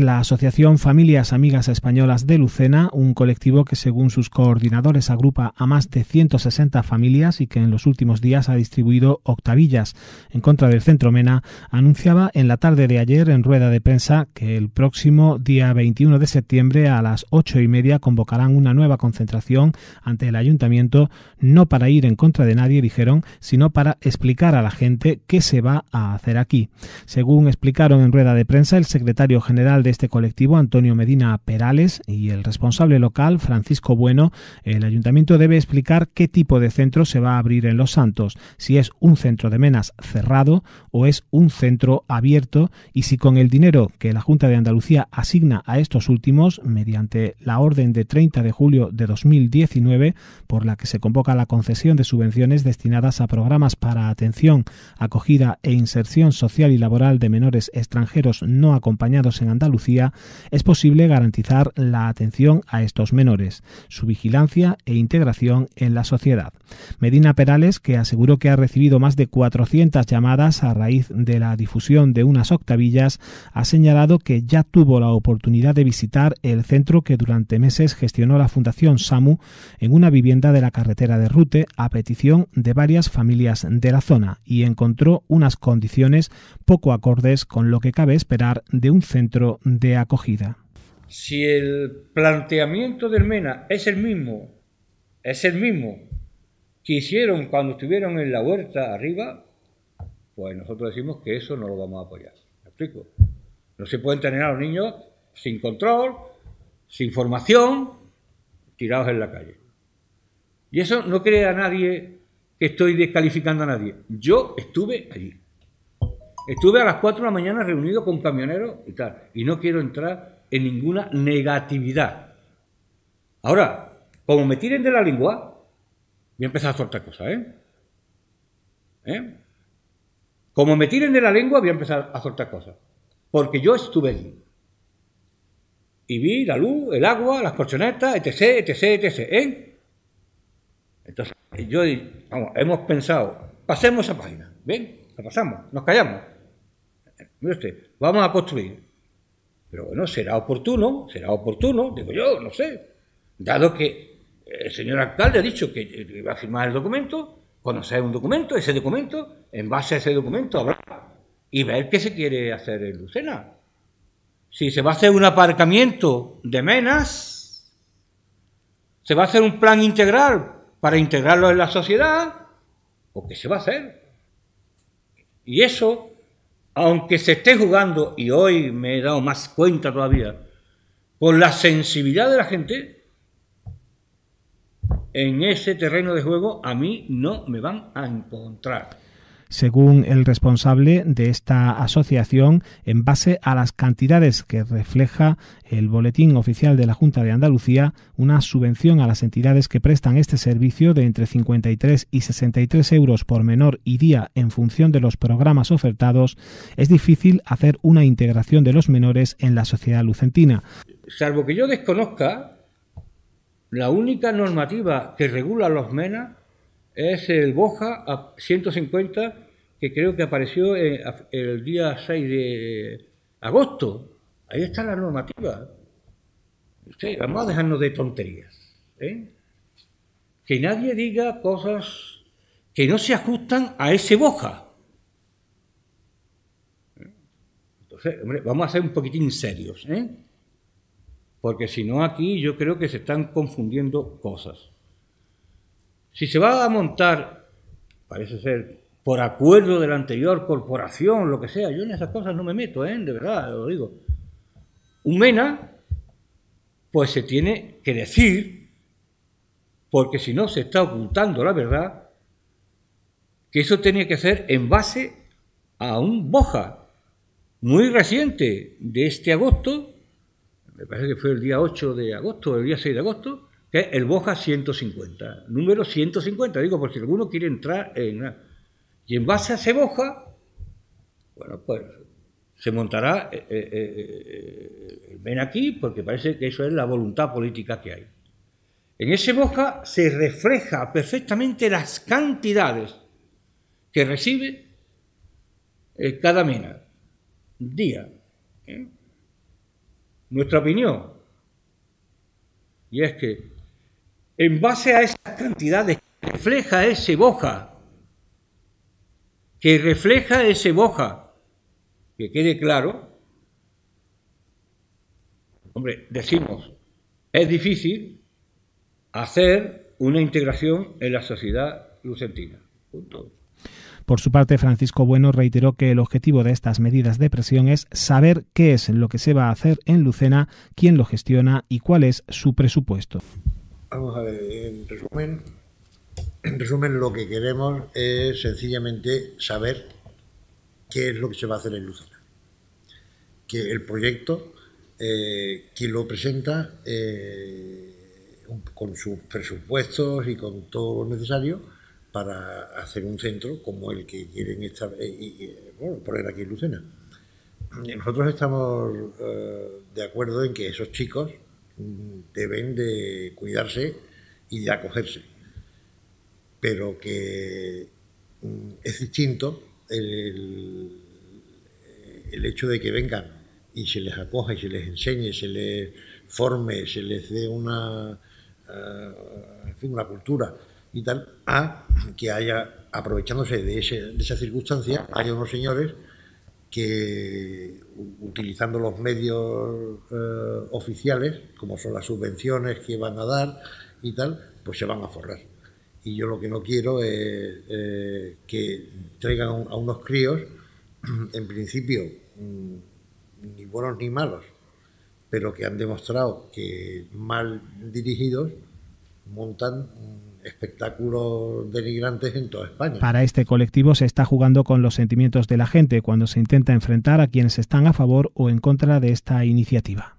La Asociación Familias Amigas Españolas de Lucena, un colectivo que según sus coordinadores agrupa a más de 160 familias y que en los últimos días ha distribuido octavillas en contra del Centro Mena, anunciaba en la tarde de ayer en rueda de prensa que el próximo día 21 de septiembre a las 8 y media convocarán una nueva concentración ante el ayuntamiento, no para ir en contra de nadie, dijeron, sino para explicar a la gente qué se va a hacer aquí. Según explicaron en rueda de prensa, el secretario general de este colectivo, Antonio Medina Perales, y el responsable local, Francisco Bueno, el ayuntamiento debe explicar qué tipo de centro se va a abrir en Los Santos, si es un centro de menas cerrado o es un centro abierto, y si con el dinero que la Junta de Andalucía asigna a estos últimos, mediante la orden de 30 de julio de 2019, por la que se convoca la concesión de subvenciones destinadas a programas para atención, acogida e inserción social y laboral de menores extranjeros no acompañados en Andalucía, es posible garantizar la atención a estos menores, su vigilancia e integración en la sociedad. Medina Perales, que aseguró que ha recibido más de 400 llamadas a raíz de la difusión de unas octavillas, ha señalado que ya tuvo la oportunidad de visitar el centro que durante meses gestionó la Fundación SAMU en una vivienda de la carretera de Rute a petición de varias familias de la zona y encontró unas condiciones poco acordes con lo que cabe esperar de un centro de acogida. Si el planteamiento del MENA es el mismo, es el mismo que hicieron cuando estuvieron en la huerta arriba, pues nosotros decimos que eso no lo vamos a apoyar. ¿Me explico? No se pueden tener a los niños sin control, sin formación, tirados en la calle. Y eso no cree a nadie que estoy descalificando a nadie. Yo estuve allí. Estuve a las 4 de la mañana reunido con camioneros y tal. Y no quiero entrar en ninguna negatividad. Ahora, como me tiren de la lengua, voy a empezar a soltar cosas, ¿eh? ¿eh? Como me tiren de la lengua, voy a empezar a soltar cosas. Porque yo estuve allí. Y vi la luz, el agua, las colchonetas, etc., etc., etc., ¿eh? Entonces, yo, vamos, hemos pensado, pasemos esa página, ven, La pasamos, nos callamos vamos a construir. Pero bueno, será oportuno, será oportuno, digo yo, no sé. Dado que el señor alcalde ha dicho que eh, va a firmar el documento, conocer un documento, ese documento, en base a ese documento habrá y ver qué se quiere hacer en Lucena. Si se va a hacer un aparcamiento de menas, se va a hacer un plan integral para integrarlo en la sociedad, o qué se va a hacer. Y eso aunque se esté jugando, y hoy me he dado más cuenta todavía, por la sensibilidad de la gente, en ese terreno de juego a mí no me van a encontrar según el responsable de esta asociación, en base a las cantidades que refleja el Boletín Oficial de la Junta de Andalucía, una subvención a las entidades que prestan este servicio de entre 53 y 63 euros por menor y día en función de los programas ofertados, es difícil hacer una integración de los menores en la sociedad lucentina. Salvo que yo desconozca, la única normativa que regula los MENA es el BOJA a 150 que creo que apareció eh, el día 6 de agosto. Ahí está la normativa. vamos a dejarnos de tonterías. ¿eh? Que nadie diga cosas que no se ajustan a ese boja. Entonces, hombre, vamos a ser un poquitín serios, ¿eh? porque si no aquí yo creo que se están confundiendo cosas. Si se va a montar, parece ser por acuerdo de la anterior corporación, lo que sea. Yo en esas cosas no me meto, ¿eh? de verdad, lo digo. Un MENA, pues se tiene que decir, porque si no se está ocultando la verdad, que eso tenía que ser en base a un boja muy reciente de este agosto, me parece que fue el día 8 de agosto, el día 6 de agosto, que es el boja 150, número 150, digo, por si alguno quiere entrar en... Y en base a ese Boja, bueno, pues se montará el eh, eh, eh, eh aquí porque parece que eso es la voluntad política que hay. En ese Boja se refleja perfectamente las cantidades que recibe cada mena, día. Nuestra opinión. Y es que en base a esas cantidades que refleja ese Boja que refleja ese boja, que quede claro, hombre, decimos, es difícil hacer una integración en la sociedad lucentina. Por su parte, Francisco Bueno reiteró que el objetivo de estas medidas de presión es saber qué es lo que se va a hacer en Lucena, quién lo gestiona y cuál es su presupuesto. Vamos a ver, en resumen, en resumen, lo que queremos es sencillamente saber qué es lo que se va a hacer en Lucena. Que el proyecto, eh, lo presenta, eh, con sus presupuestos y con todo lo necesario para hacer un centro como el que quieren estar, eh, y, eh, bueno, poner aquí en Lucena. Nosotros estamos de acuerdo en que esos chicos mm, deben de cuidarse y de acogerse pero que mm, es distinto el, hecho de que vengan y se les acoja y se les enseñe, se les forme, se les dé una, ah, una cultura y tal, a que haya, aprovechándose de, esa circunstancia, haya unos señores que utilizando los medios eh, oficiales, como son las subvenciones que van a dar y tal, pues se van a forrar y yo lo que no quiero es eh, que traigan a unos críos, en principio, mm, ni buenos ni malos, pero que han demostrado que mal dirigidos montan mm, espectáculos denigrantes en toda España. Para este colectivo se está jugando con los sentimientos de la gente cuando se intenta enfrentar a quienes están a favor o en contra de esta iniciativa.